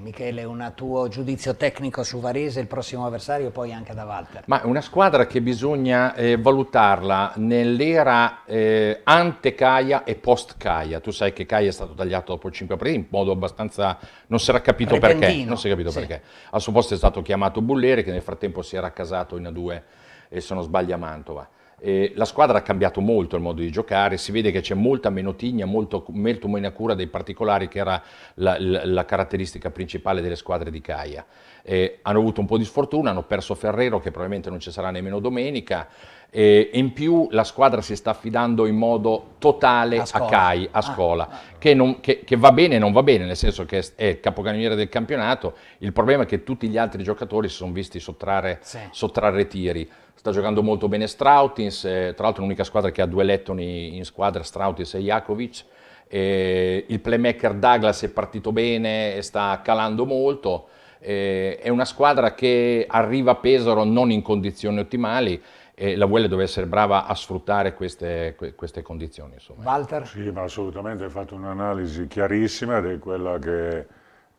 Michele, un tuo giudizio tecnico su Varese, il prossimo avversario poi anche da Walter. Ma è una squadra che bisogna eh, valutarla nell'era eh, ante-Caia e post-Caia. Tu sai che Caia è stato tagliato dopo il 5 aprile in modo abbastanza... non si era capito Repentino. perché. Non si è capito sì. perché. Al suo posto è stato chiamato Bulleri che nel frattempo si era accasato in A2 e se non sbaglio a Mantova. Eh, la squadra ha cambiato molto il modo di giocare, si vede che c'è molta meno tigna, molto, molto meno cura dei particolari che era la, la, la caratteristica principale delle squadre di Caia. Eh, hanno avuto un po' di sfortuna, hanno perso Ferrero che probabilmente non ci sarà nemmeno domenica eh, in più la squadra si sta affidando in modo totale a, Cai, a ah, Scola, ah, ah. Che, non, che, che, va bene e non va bene, nel senso che è il capocannoniere del campionato, il problema è che tutti gli altri giocatori si sono visti sottrarre, sì. sottrarre tiri. Sta giocando molto bene Strautins, eh, tra l'altro è l'unica squadra che ha due lettoni in squadra, Strautins e Jakovic. Eh, il playmaker Douglas è partito bene, e sta calando molto. Eh, è una squadra che arriva a Pesaro non in condizioni ottimali e la Vuelle deve essere brava a sfruttare queste, queste condizioni. Insomma. Walter? Sì, ma assolutamente hai fatto un'analisi chiarissima di quella che,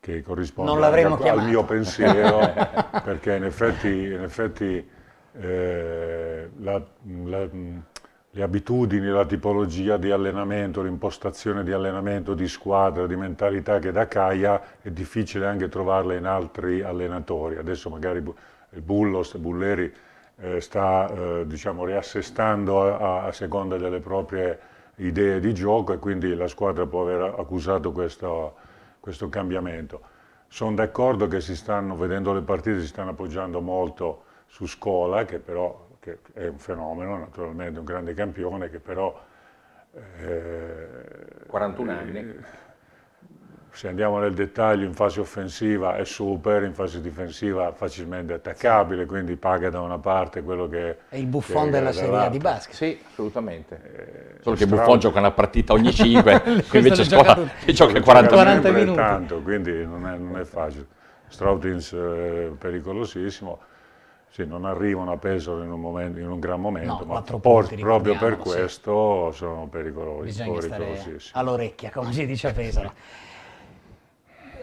che corrisponde al mio pensiero, perché in effetti, in effetti eh, la, la, le abitudini, la tipologia di allenamento, l'impostazione di allenamento di squadra, di mentalità che da Caia è difficile anche trovarle in altri allenatori. Adesso magari il eh, Bullos, Bulleri eh, sta eh, diciamo, riassestando a, a, seconda delle proprie idee di gioco e quindi la squadra può aver accusato questo, questo cambiamento. Sono d'accordo che si stanno, vedendo le partite, si stanno appoggiando molto su Scola, che però che è un fenomeno, naturalmente un grande campione, che però... Eh, 41 anni. Eh, se andiamo nel dettaglio, in fase offensiva è super, in fase difensiva facilmente attaccabile, quindi paga da una parte quello che... È il buffon della Serie A di basket. Sì, assolutamente. Eh, Solo che Buffon gioca una partita ogni 5, invece scuola, che gioca 40, 40 minuti. Tanto, quindi non è, non è facile. Strautins eh, pericolosissimo. Sì, non arrivano a pesare in un, momento, in un gran momento, no, ma por- proprio per questo sono pericolosi. Bisogna stare all'orecchia, come si dice a Pesaro.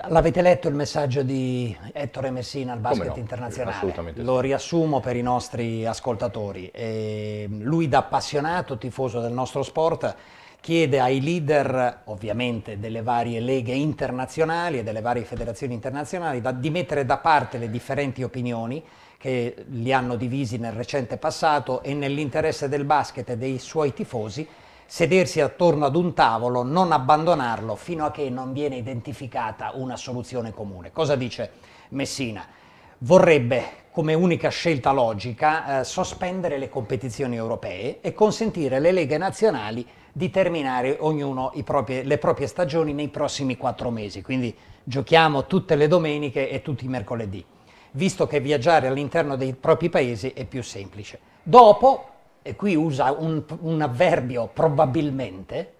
L'avete letto il messaggio di Ettore Messina al basket no, internazionale? Lo riassumo per i nostri ascoltatori. Eh, lui da appassionato tifoso del nostro sport chiede ai leader ovviamente delle varie leghe internazionali e delle varie federazioni internazionali da, di mettere da parte le differenti opinioni che li hanno divisi nel recente passato e nell'interesse del basket e dei suoi tifosi, sedersi attorno ad un tavolo, non abbandonarlo fino a che non viene identificata una soluzione comune. Cosa dice Messina? Vorrebbe, come unica scelta logica, eh, sospendere le competizioni europee e consentire alle leghe nazionali di terminare ognuno proprie, le proprie stagioni nei prossimi quattro mesi. Quindi giochiamo tutte le domeniche e tutti i mercoledì visto che viaggiare all'interno dei propri paesi è più semplice. Dopo, e qui usa un, un avverbio probabilmente,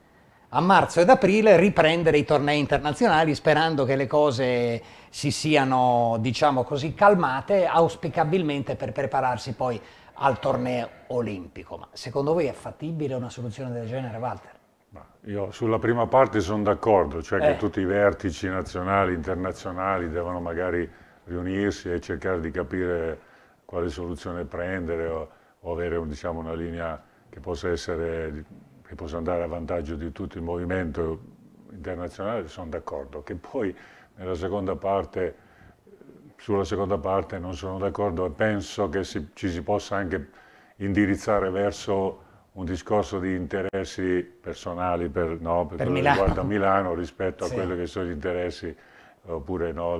a marzo ed aprile riprendere i tornei internazionali sperando che le cose si siano, diciamo così, calmate, auspicabilmente per prepararsi poi al torneo olimpico. Ma secondo voi è fattibile una soluzione del genere, Walter? Io sulla prima parte sono d'accordo, cioè eh. che tutti i vertici nazionali, internazionali devono magari riunirsi e cercare di capire quale soluzione prendere o, o avere un, diciamo, una linea che possa, essere, che possa andare a vantaggio di tutto il movimento internazionale, sono d'accordo. Che poi nella seconda parte, sulla seconda parte non sono d'accordo e penso che si, ci si possa anche indirizzare verso un discorso di interessi personali per, no, per, per Milano. riguarda Milano rispetto sì. a quelli che sono gli interessi oppure no,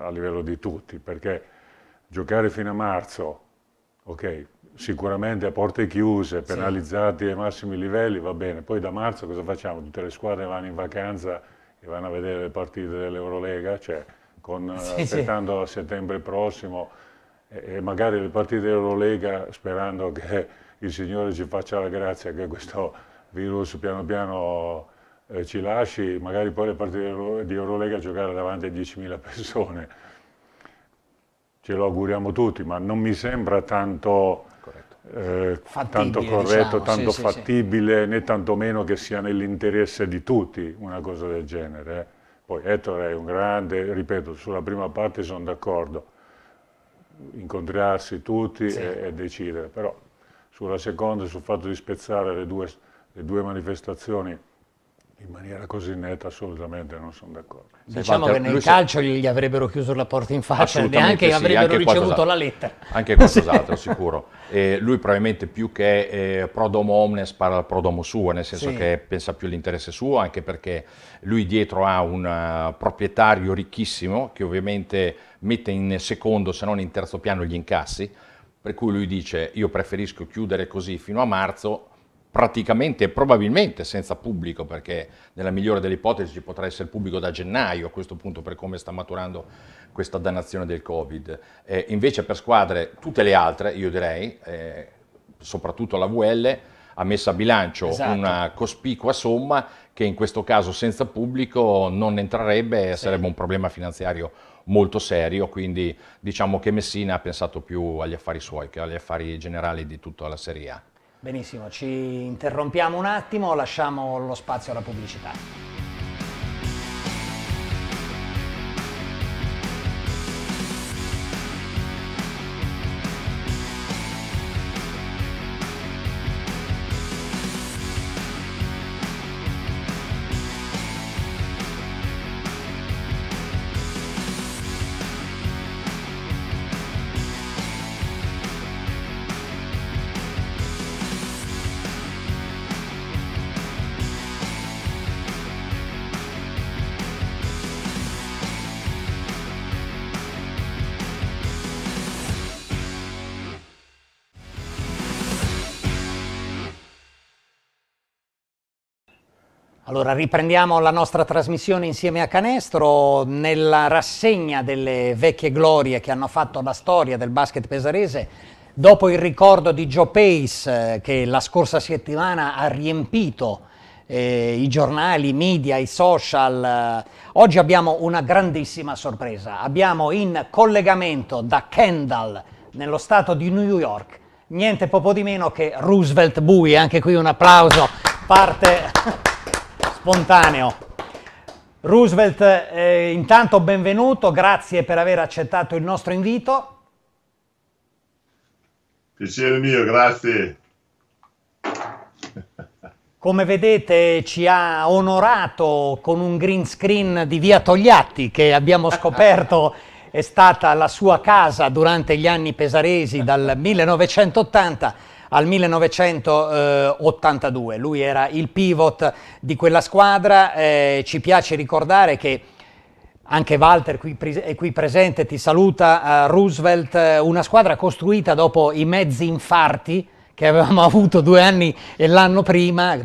a livello di tutti, perché giocare fino a marzo, ok, sicuramente a porte chiuse, penalizzati sì. ai massimi livelli, va bene, poi da marzo cosa facciamo? Tutte le squadre vanno in vacanza e vanno a vedere le partite dell'Eurolega, cioè con, eh, sì, aspettando sì. a settembre prossimo e, e magari le partite dell'Eurolega sperando che il Signore ci faccia la grazia che questo virus piano piano eh, ci lasci magari poi le partite di Eurolega giocare davanti a 10.000 persone. Ce lo auguriamo tutti, ma non mi sembra tanto corretto, eh, fattibile, tanto, diciamo, corretto, diciamo, tanto sì, fattibile, sì. né tantomeno che sia nell'interesse di tutti una cosa del genere. Eh. Poi Ettore è un grande, ripeto, sulla prima parte sono d'accordo, incontrarsi tutti sì. e, e decidere, però sulla seconda, sul fatto di spezzare le due, le due manifestazioni in maniera così netta assolutamente non sono d'accordo. Diciamo Infatti, che nel calcio gli avrebbero chiuso la porta in faccia, neanche sì, avrebbero anche ricevuto la lettera. Anche qualcos'altro sicuro. Eh, lui probabilmente più che eh, pro omnes parla al prodomo suo, nel senso sì. che pensa più all'interesse suo, anche perché lui dietro ha un eh, proprietario ricchissimo che ovviamente mette in secondo se non in terzo piano gli incassi, per cui lui dice io preferisco chiudere così fino a marzo praticamente e probabilmente senza pubblico, perché nella migliore delle ipotesi ci potrà essere pubblico da gennaio a questo punto per come sta maturando questa dannazione del Covid. Eh, invece per squadre, tutte le altre, io direi, eh, soprattutto la VL, ha messo a bilancio esatto. una cospicua somma che in questo caso senza pubblico non entrerebbe e sì. sarebbe un problema finanziario molto serio, quindi diciamo che Messina ha pensato più agli affari suoi che agli affari generali di tutta la Serie A. Benissimo, ci interrompiamo un attimo, lasciamo lo spazio alla pubblicità. Allora, riprendiamo la nostra trasmissione insieme a Canestro nella rassegna delle vecchie glorie che hanno fatto la storia del basket pesarese. Dopo il ricordo di Joe Pace eh, che la scorsa settimana ha riempito eh, i giornali, i media, i social, eh, oggi abbiamo una grandissima sorpresa. Abbiamo in collegamento da Kendall, nello stato di New York, niente poco di meno che Roosevelt Bui. Anche qui un applauso parte spontaneo. Roosevelt, eh, intanto benvenuto, grazie per aver accettato il nostro invito. Piacere mio, grazie. Come vedete ci ha onorato con un green screen di via Togliatti che abbiamo scoperto è stata la sua casa durante gli anni pesaresi dal 1980 al 1982. Lui era il pivot di quella squadra. Eh, ci piace ricordare che anche Walter qui, è eh, qui presente, ti saluta, uh, Roosevelt, eh, una squadra costruita dopo i mezzi infarti che avevamo avuto due anni e l'anno prima mm,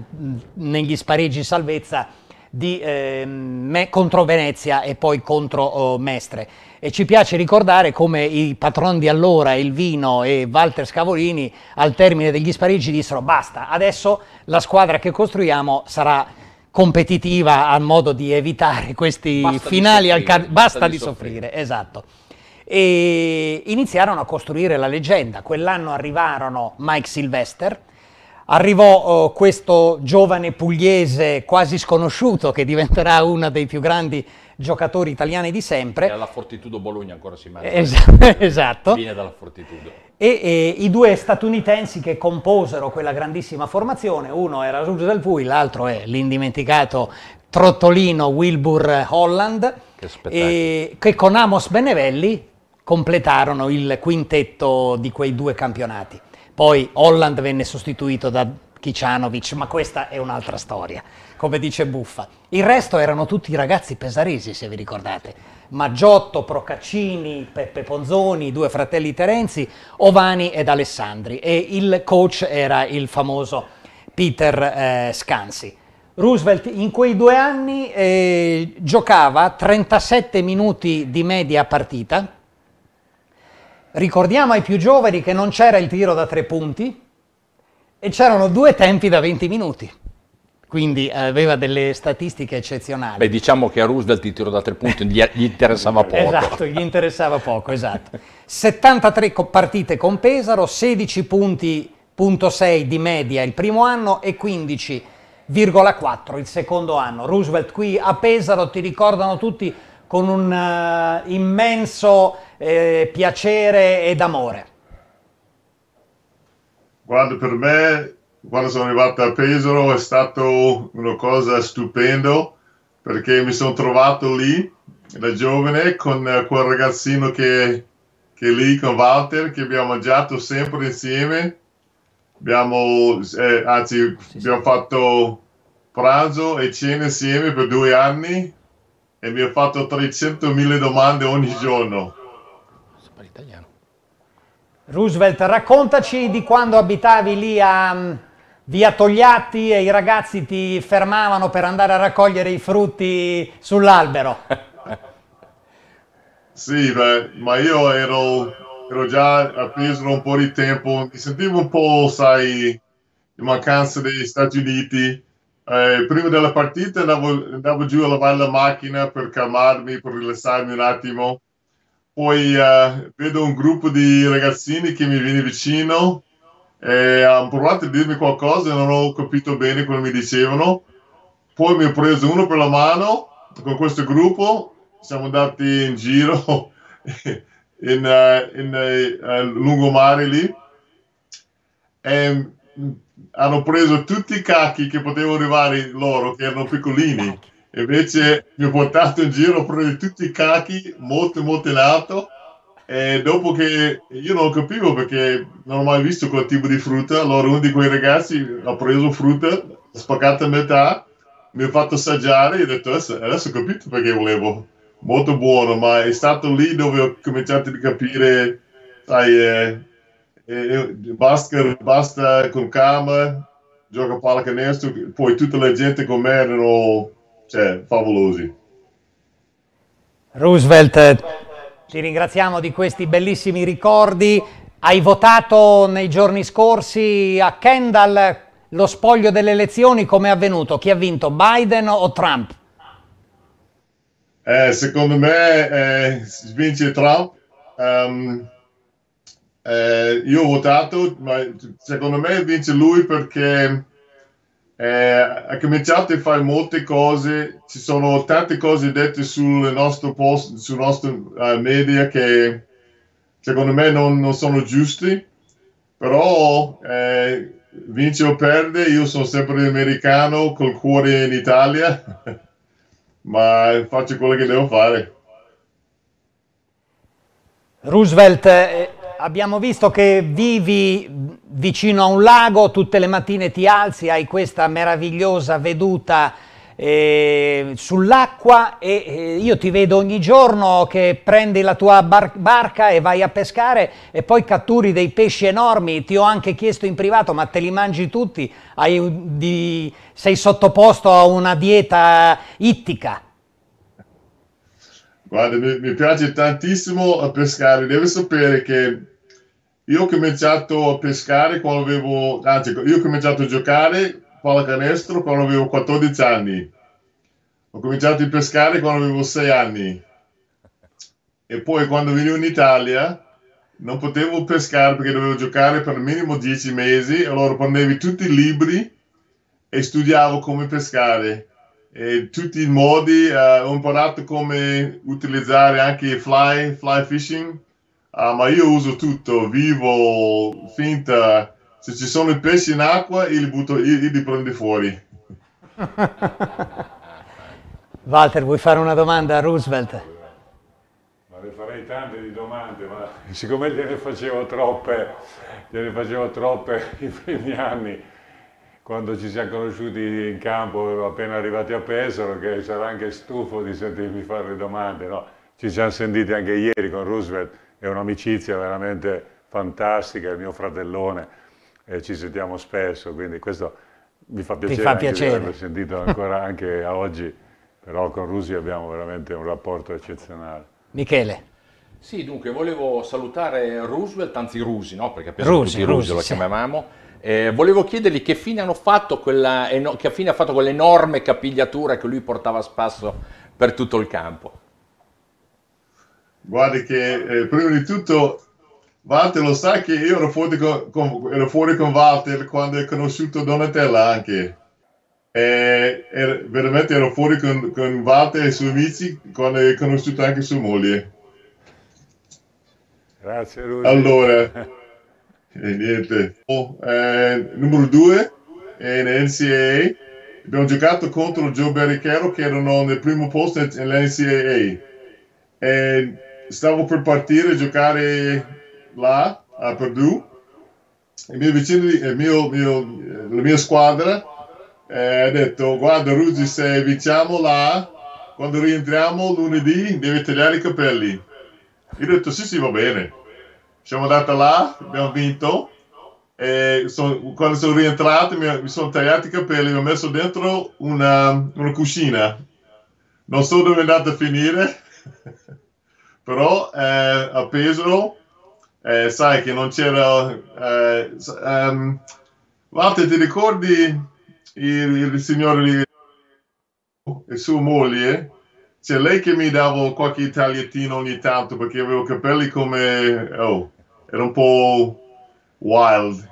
negli spareggi salvezza di, eh, contro Venezia e poi contro oh, Mestre. E ci piace ricordare come i patroni di allora, Elvino e Walter Scavolini, al termine degli spareggi dissero basta, adesso la squadra che costruiamo sarà competitiva al modo di evitare questi basta finali, soffrire, al car- basta, basta, di, di soffrire. soffrire, esatto e iniziarono a costruire la leggenda. Quell'anno arrivarono Mike Sylvester, Arrivò eh, questo giovane pugliese quasi sconosciuto che diventerà uno dei più grandi giocatori italiani di sempre. E alla Fortitudo Bologna ancora si mangia. Esatto. esatto. Viene dalla Fortitudo. E, e, i due statunitensi che composero quella grandissima formazione, uno era Ruggio Del Pui, l'altro è l'indimenticato Trottolino Wilbur Holland, che, che con Amos Benevelli completarono il quintetto di quei due campionati. Poi Holland venne sostituito da Kicianovic, ma questa è un'altra storia, come dice Buffa. Il resto erano tutti ragazzi pesaresi, se vi ricordate. Maggiotto, Procaccini, Peppe Ponzoni, due fratelli Terenzi, Ovani ed Alessandri. E il coach era il famoso Peter eh, Scansi. Roosevelt in quei due anni eh, giocava 37 minuti di media partita, Ricordiamo ai più giovani che non c'era il tiro da tre punti e c'erano due tempi da 20 minuti. Quindi eh, aveva delle statistiche eccezionali. Beh, diciamo che a Roosevelt il tiro da tre punti gli, interessava poco. Esatto, gli interessava poco, esatto. 73 partite con Pesaro, 16 punti, punto 6 di media il primo anno e 15,4 il secondo anno. Roosevelt qui a Pesaro ti ricordano tutti con un uh, immenso eh, piacere ed amore? Guarda, per me, quando sono arrivato a Pesaro è stato una cosa stupenda perché mi sono trovato lì da giovane con eh, quel ragazzino che, che è lì con Walter che abbiamo mangiato sempre insieme abbiamo eh, anzi abbiamo fatto pranzo e cena insieme per due anni e mi ha fatto 300.000 domande ogni giorno Roosevelt, raccontaci di quando abitavi lì a mm, via Togliatti e i ragazzi ti fermavano per andare a raccogliere i frutti sull'albero. sì, beh, ma io ero, ero già appeso da un po' di tempo, mi sentivo un po', sai, in mancanza degli Stati Uniti. Eh, prima della partita andavo, andavo giù a lavare la macchina per calmarmi, per rilassarmi un attimo poi eh, vedo un gruppo di ragazzini che mi viene vicino e hanno provato a dirmi qualcosa e non ho capito bene quello che mi dicevano. Poi mi ho preso uno per la mano con questo gruppo, siamo andati in giro in, uh, in uh, lungomare lì e mm, hanno preso tutti i cacchi che potevano arrivare loro, che erano piccolini. Invece mi ho portato in giro a prendere tutti i cachi molto molto in alto e dopo che io non capivo perché non ho mai visto quel tipo di frutta, allora uno di quei ragazzi ha preso frutta, spaccata a metà, mi ha fatto assaggiare e ho detto adesso, adesso ho capito perché volevo. Molto buono, ma è stato lì dove ho cominciato a capire, sai, eh, eh, eh basta, basta con calma, gioca a pallacanestro, poi tutta la gente con me erano cioè, favolosi. Roosevelt, ti ringraziamo di questi bellissimi ricordi. Hai votato nei giorni scorsi a Kendall lo spoglio delle elezioni, come è avvenuto? Chi ha vinto, Biden o Trump? Eh, secondo me eh, vince Trump. Um, eh, io ho votato, ma secondo me vince lui perché eh, ha cominciato a fare molte cose, ci sono tante cose dette sul nostro post, sul nostro uh, media che secondo me non, non sono giuste, però eh, vince o perde, io sono sempre americano col cuore in Italia, ma faccio quello che devo fare. Roosevelt eh, abbiamo visto che vivi vicino a un lago, tutte le mattine ti alzi, hai questa meravigliosa veduta eh, sull'acqua e eh, io ti vedo ogni giorno che prendi la tua bar barca e vai a pescare e poi catturi dei pesci enormi, ti ho anche chiesto in privato ma te li mangi tutti, di, sei sottoposto a una dieta ittica. Guarda, mi piace tantissimo pescare, devi sapere che io ho cominciato a pescare quando avevo, anzi, io ho cominciato a giocare pallacanestro quando avevo 14 anni. Ho cominciato a pescare quando avevo 6 anni. E poi quando venivo in Italia non potevo pescare perché dovevo giocare per almeno 10 mesi, allora prendevo tutti i libri e studiavo come pescare. E tutti i modi, eh, ho imparato come utilizzare anche fly, fly fishing, ah, ma io uso tutto, vivo, finta, se ci sono i pesci in acqua io li, butto, io, io li prendo fuori. Walter, vuoi fare una domanda a Roosevelt? Ma le farei tante di domande, ma siccome gliene facevo troppe, gliene facevo troppe i primi anni, quando ci siamo conosciuti in campo, appena arrivati a Pesaro, che sarà anche stufo di sentirmi fare le domande, no? Ci siamo sentiti anche ieri con Roosevelt, è un'amicizia veramente fantastica, è il mio fratellone, eh, ci sentiamo spesso, quindi questo mi fa piacere, fa piacere. averlo sentito ancora anche a oggi, però con Rusi abbiamo veramente un rapporto eccezionale. Michele. Sì, dunque, volevo salutare Roosevelt, anzi Rusi, no? perché appena Rusi, tutti Rusi, Rusi lo sì. chiamavamo, eh, volevo chiedergli che fine, hanno fatto quella, che fine ha fatto quell'enorme capigliatura che lui portava a spasso per tutto il campo. Guardi che eh, prima di tutto Walter lo sa che io ero fuori con, con, ero fuori con Walter quando ho conosciuto Donatella anche. E, er, veramente ero fuori con, con Walter e i suoi amici quando ho conosciuto anche sua moglie. Grazie Rudy. Allora, e niente. Oh, eh, numero due in NCAA. Abbiamo giocato contro Joe Berrichero che erano nel primo posto nell'NCAA. E stavo per partire a giocare là a Purdue. Il mio vicino, il mio, mio, la mia squadra eh, ha detto: Guarda, Ruggi, se vinciamo là, quando rientriamo lunedì, devi tagliare i capelli. Io ho detto: Sì, sì, va bene. Siamo andati là, abbiamo vinto. Son, quando sono rientrato, mi, mi sono tagliato i capelli, mi ho messo dentro una, una cuscina. Non so dove è andata a finire. però eh, a Pesaro eh, sai che non c'era eh, ehm, ti ricordi il, il signore lì e sua moglie c'è lei che mi dava qualche tagliettino ogni tanto perché avevo capelli come oh, era un po' wild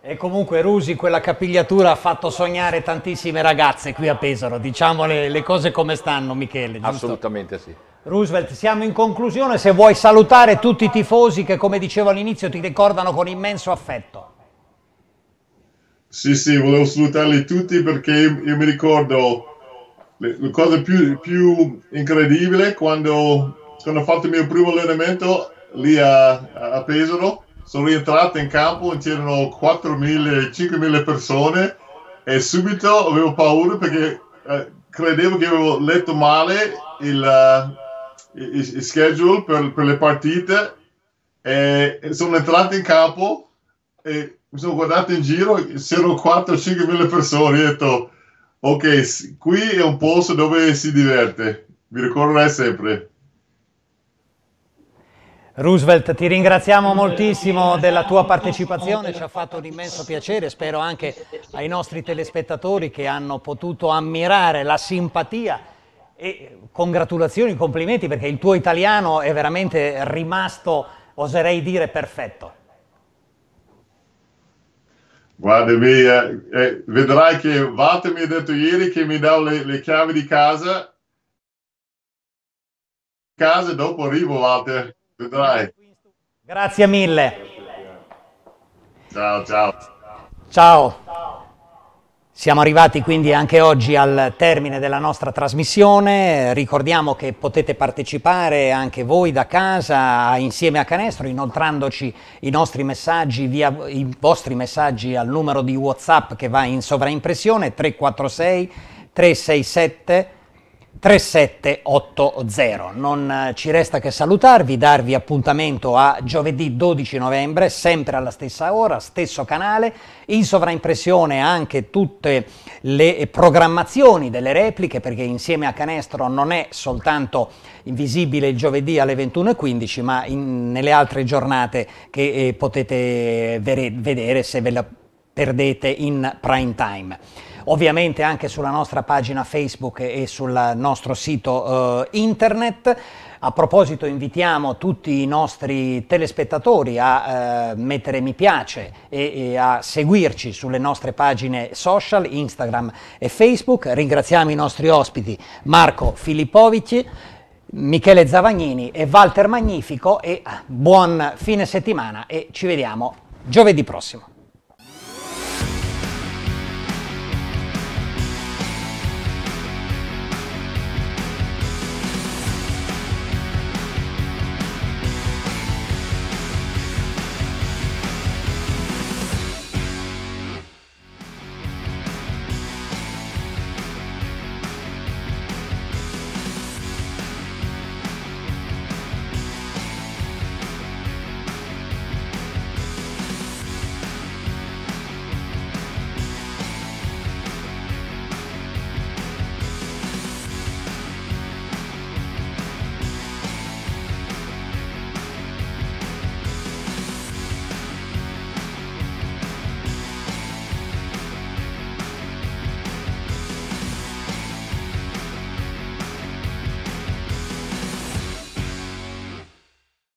e comunque Rusi quella capigliatura ha fatto sognare tantissime ragazze qui a Pesaro diciamo le, le cose come stanno Michele giusto? assolutamente sì Roosevelt, siamo in conclusione, se vuoi salutare tutti i tifosi che come dicevo all'inizio ti ricordano con immenso affetto. Sì, sì, volevo salutarli tutti perché io mi ricordo la cosa più, più incredibile quando, quando, ho fatto il mio primo allenamento lì a, a Pesaro, sono rientrato in campo e c'erano 4.000, 5.000 persone e subito avevo paura perché eh, credevo che avevo letto male il... Uh, il, schedule per, per, le partite e sono entrato in campo e mi sono guardato in giro c'erano 4-5 mila persone e ho detto ok qui è un posto dove si diverte mi ricorderai sempre Roosevelt, ti ringraziamo moltissimo della tua partecipazione, ci ha fatto un immenso piacere, spero anche ai nostri telespettatori che hanno potuto ammirare la simpatia e congratulazioni, complimenti perché il tuo italiano è veramente rimasto, oserei dire, perfetto. Guarda via, eh, vedrai che Walter mi ha detto ieri che mi dà le, le, chiavi di casa. Casa dopo arrivo Walter, vedrai. Grazie mille. Ciao, ciao. Ciao. Siamo arrivati quindi anche oggi al termine della nostra trasmissione, ricordiamo che potete partecipare anche voi da casa insieme a Canestro inoltrandoci i nostri messaggi via i vostri messaggi al numero di WhatsApp che va in sovraimpressione 346 367 3780. Non eh, ci resta che salutarvi, darvi appuntamento a giovedì 12 novembre, sempre alla stessa ora, stesso canale, in sovraimpressione anche tutte le programmazioni delle repliche, perché insieme a Canestro non è soltanto invisibile il giovedì alle 21.15, ma in, nelle altre giornate che eh, potete vere, vedere se ve la perdete in prime time ovviamente anche sulla nostra pagina Facebook e sul nostro sito eh, internet. A proposito invitiamo tutti i nostri telespettatori a eh, mettere mi piace e, e, a seguirci sulle nostre pagine social, Instagram e Facebook. Ringraziamo i nostri ospiti Marco Filippovici, Michele Zavagnini e Walter Magnifico e ah, buon fine settimana e ci vediamo giovedì prossimo.